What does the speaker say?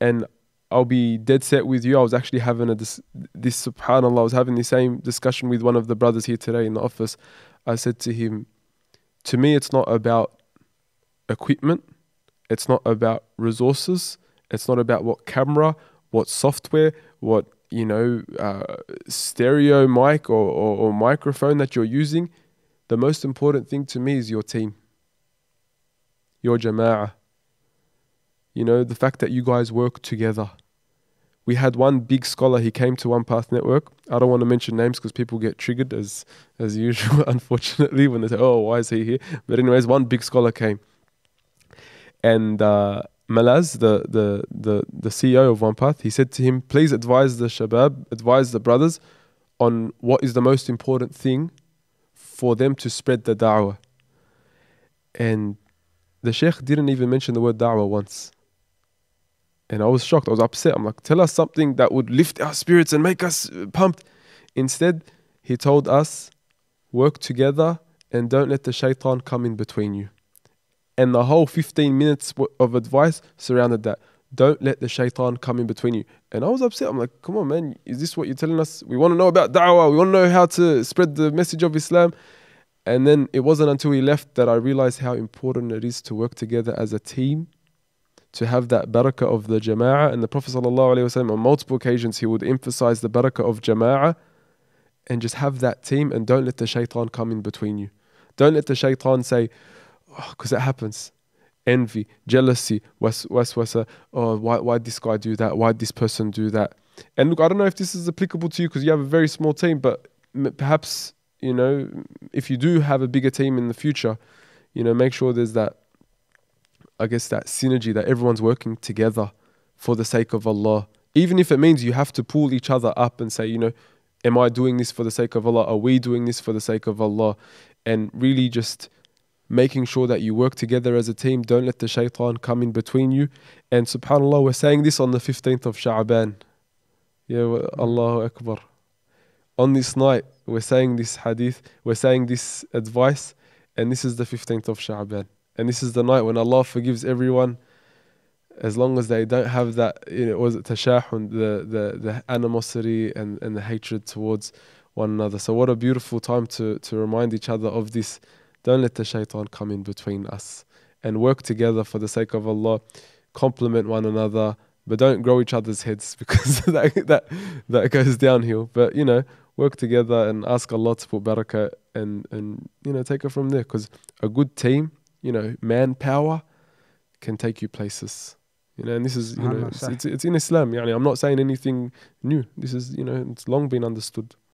and I'll be dead set with you. I was actually having a this, this subhanallah. I was having the same discussion with one of the brothers here today in the office. I said to him, "To me, it's not about equipment. It's not about resources. It's not about what camera, what software, what you know, uh, stereo mic or, or, or microphone that you're using. The most important thing to me is your team, your jama'ah." you know, the fact that you guys work together. We had one big scholar, he came to One Path Network. I don't want to mention names because people get triggered as, as usual, unfortunately, when they say, oh, why is he here? But, anyways, one big scholar came. And uh, Malaz, the, the, the, the CEO of One Path, he said to him, please advise the Shabab, advise the brothers on what is the most important thing for them to spread the da'wah. And the Sheikh didn't even mention the word da'wah once. And I was shocked. I was upset. I'm like, tell us something that would lift our spirits and make us uh, pumped. Instead, he told us, work together and don't let the shaitan come in between you. And the whole 15 minutes of advice surrounded that. Don't let the shaitan come in between you. And I was upset. I'm like, come on, man, is this what you're telling us? We want to know about da'wah. We want to know how to spread the message of Islam. And then it wasn't until he left that I realized how important it is to work together as a team to have that barakah of the jama'ah. And the Prophet ﷺ, on multiple occasions, he would emphasize the barakah of jama'ah and just have that team and don't let the shaitan come in between you. Don't let the shaitan say, because oh, it happens. Envy, jealousy, was was waswasa, uh, oh, why, why this guy do that? Why this person do that? And look, I don't know if this is applicable to you because you have a very small team, but perhaps, you know, if you do have a bigger team in the future, you know, make sure there's that I guess, that synergy that everyone's working together for the sake of Allah. Even if it means you have to pull each other up and say, you know, am I doing this for the sake of Allah? Are we doing this for the sake of Allah? And really just making sure that you work together as a team. Don't let the shaitan come in between you. And subhanAllah, we're saying this on the 15th of Sha'ban. Yeah, Allahu Akbar. On this night, we're saying this hadith, we're saying this advice, and this is the 15th of Sha'ban. And this is the night when Allah forgives everyone as long as they don't have that you know was it tashahun the, the the animosity and and the hatred towards one another so what a beautiful time to to remind each other of this don't let the shaitan come in between us and work together for the sake of allah complement one another but don't grow each other's heads because that that that goes downhill but you know work together and ask allah to put barakah and and you know take it from there because a good team you know, manpower can take you places. You know, and this is, you know, it's, it's, it's in Islam. Yani, I'm not saying anything new. This is, you know, it's long been understood.